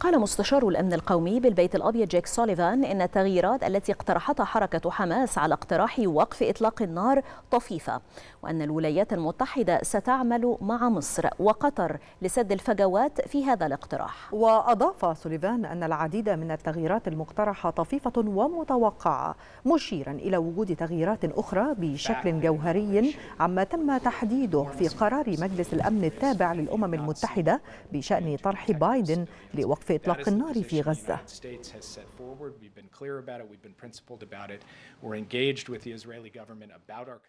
قال مستشار الأمن القومي بالبيت الأبيض جيك سوليفان إن التغييرات التي اقترحتها حركة حماس على اقتراح وقف إطلاق النار طفيفة وأن الولايات المتحدة ستعمل مع مصر وقطر لسد الفجوات في هذا الاقتراح وأضاف سوليفان أن العديد من التغييرات المقترحة طفيفة ومتوقعة مشيرا إلى وجود تغييرات أخرى بشكل جوهري عما تم تحديده في قرار مجلس الأمن التابع للأمم المتحدة بشأن طرح بايدن لوقف The States forward. We've We've been clear about it. We're engaged with feedlot na rihí gazda.